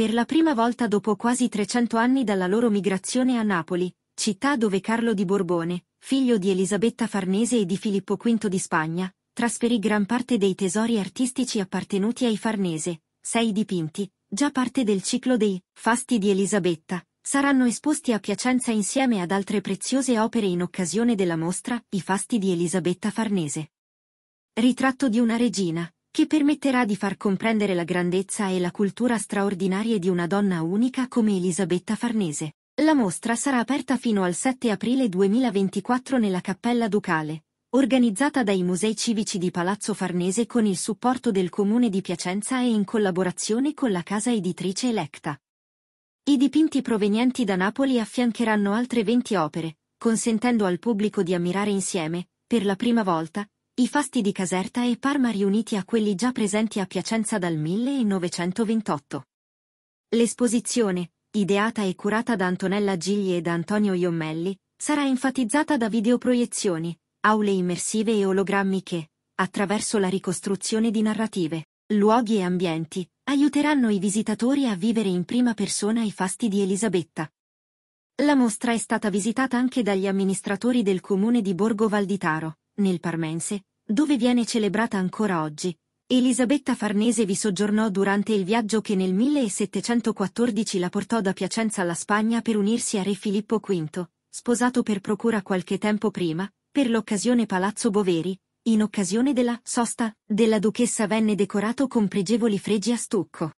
Per la prima volta dopo quasi 300 anni dalla loro migrazione a Napoli, città dove Carlo di Borbone, figlio di Elisabetta Farnese e di Filippo V di Spagna, trasferì gran parte dei tesori artistici appartenuti ai Farnese, sei dipinti, già parte del ciclo dei Fasti di Elisabetta, saranno esposti a Piacenza insieme ad altre preziose opere in occasione della mostra I Fasti di Elisabetta Farnese. Ritratto di una regina, che permetterà di far comprendere la grandezza e la cultura straordinarie di una donna unica come Elisabetta Farnese. La mostra sarà aperta fino al 7 aprile 2024 nella Cappella Ducale, organizzata dai Musei Civici di Palazzo Farnese con il supporto del Comune di Piacenza e in collaborazione con la casa editrice Electa. I dipinti provenienti da Napoli affiancheranno altre 20 opere, consentendo al pubblico di ammirare insieme, per la prima volta, i fasti di Caserta e Parma riuniti a quelli già presenti a Piacenza dal 1928. L'esposizione, ideata e curata da Antonella Gigli e da Antonio Iommelli, sarà enfatizzata da videoproiezioni, aule immersive e ologrammi che, attraverso la ricostruzione di narrative, luoghi e ambienti, aiuteranno i visitatori a vivere in prima persona i fasti di Elisabetta. La mostra è stata visitata anche dagli amministratori del comune di Borgo Valditaro, nel Parmense, dove viene celebrata ancora oggi. Elisabetta Farnese vi soggiornò durante il viaggio che nel 1714 la portò da Piacenza alla Spagna per unirsi a re Filippo V, sposato per procura qualche tempo prima, per l'occasione Palazzo Boveri, in occasione della sosta della duchessa venne decorato con pregevoli fregi a stucco.